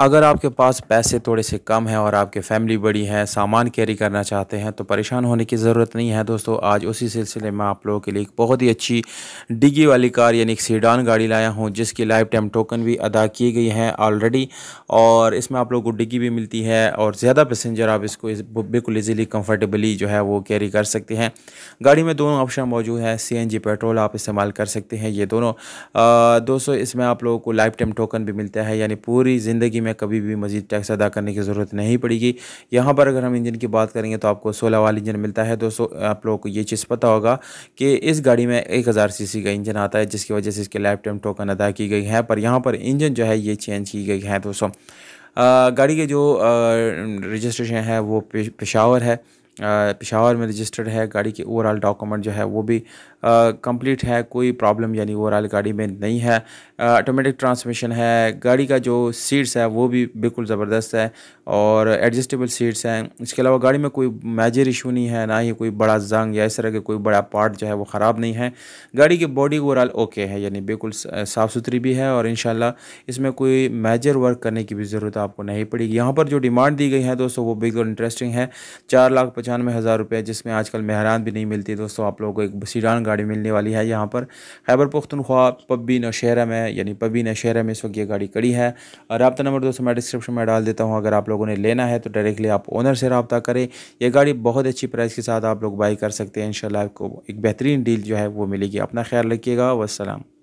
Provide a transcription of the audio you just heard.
अगर आपके पास पैसे थोड़े से कम हैं और आपके फैमिली बड़ी है सामान कैरी करना चाहते हैं तो परेशान होने की ज़रूरत नहीं है दोस्तों आज उसी सिलसिले में आप लोगों के लिए एक बहुत ही अच्छी डिगी वाली कार यानी एक सीडान गाड़ी लाया हूँ जिसकी लाइफ टाइम टोकन भी अदा की गई है ऑलरेडी और इसमें आप लोगों को डिग्गी भी मिलती है और ज़्यादा पैसेंजर आप इसको बिल्कुल ईजिली कम्फर्टेबली जो है वो कैरी कर सकते हैं गाड़ी में दोनों ऑप्शन मौजूद है सी पेट्रोल आप इस्तेमाल कर सकते हैं ये दोनों दोस्तों इसमें आप लोगों को लाइफ टाइम टोकन भी मिलता है यानी पूरी ज़िंदगी में कभी भी मजीद टैक्स अदा करने की ज़रूरत नहीं पड़ेगी यहाँ पर अगर हम इंजन की बात करेंगे तो आपको सोलह वाल इंजन मिलता है दोस्तों आप लोगों को ये चीज़ पता होगा कि इस गाड़ी में एक हज़ार सी का इंजन आता है जिसकी वजह से इसके लाइफ टाइम टोकन अदा की गई है पर यहाँ पर इंजन जो है ये चेंज की गई है दोस्तों गाड़ी के जो रजिस्ट्रेशन है वो पेशावर है पिशावर में रजिस्टर्ड है गाड़ी के ओवरऑल डॉक्यूमेंट जो है वो भी कंप्लीट है कोई प्रॉब्लम यानी ओवरऑल गाड़ी में नहीं है ऑटोमेटिक ट्रांसमिशन है गाड़ी का जो सीट्स है वो भी बिल्कुल ज़बरदस्त है और एडजस्टेबल सीट्स हैं इसके अलावा गाड़ी में कोई मेजर इशू नहीं है ना ही कोई बड़ा जंग या इस तरह के कोई बड़ा पार्ट जो है वो ख़राब नहीं है गाड़ी की बॉडी ओवरऑल ओके है यानी बिल्कुल साफ़ सुथरी भी है और इन इसमें कोई मेजर वर्क करने की भी ज़रूरत आपको नहीं पड़ेगी यहाँ पर जो डिमांड दी गई है दोस्तों वो बिल्कुल इंटरेस्टिंग है चार लाख पचानवे हज़ार रुपये जिसमें आजकल मेहरान भी नहीं मिलती दोस्तों आप लोगों को एक सीडान गाड़ी मिलने वाली है यहाँ पर खैबर पुख्तनख्वा पब्बी नौशहरा में यानी पब्बी नौशहरा में इस वक्त ये गाड़ी कड़ी है और रबा नंबर दोस्तों मैं डिस्क्रिप्शन में डाल देता हूँ अगर आप लोगों ने लेना है तो डायरेक्टली आप ओनर से रबता करें यह गाड़ी बहुत अच्छी प्राइस के साथ आप लोग बाई कर सकते हैं इन शाला आपको एक बेहतरीन डील जो है वो मिलेगी अपना ख्याल रखिएगा वसलम